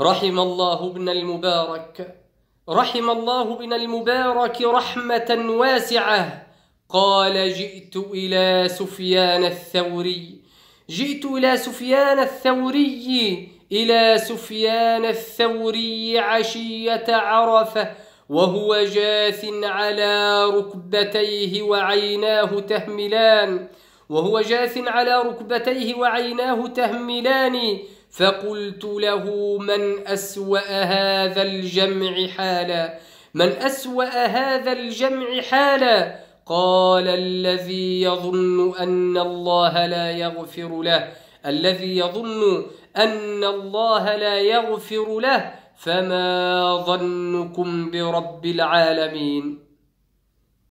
رحم الله ابن المبارك رحم الله ابن المبارك رحمة واسعة قال جئت إلى سفيان الثوري جئت إلى سفيان الثوري إلى سفيان الثوري عشية عرفة وهو جاث على ركبتيه وعيناه تهملان وهو جاث على ركبتيه وعيناه تهملان فقلت له من أسوأ هذا الجمع حالا من أسوأ هذا الجمع حالا قال الذي يظن أن الله لا يغفر له الذي يظن أن الله لا يغفر له فما ظنكم برب العالمين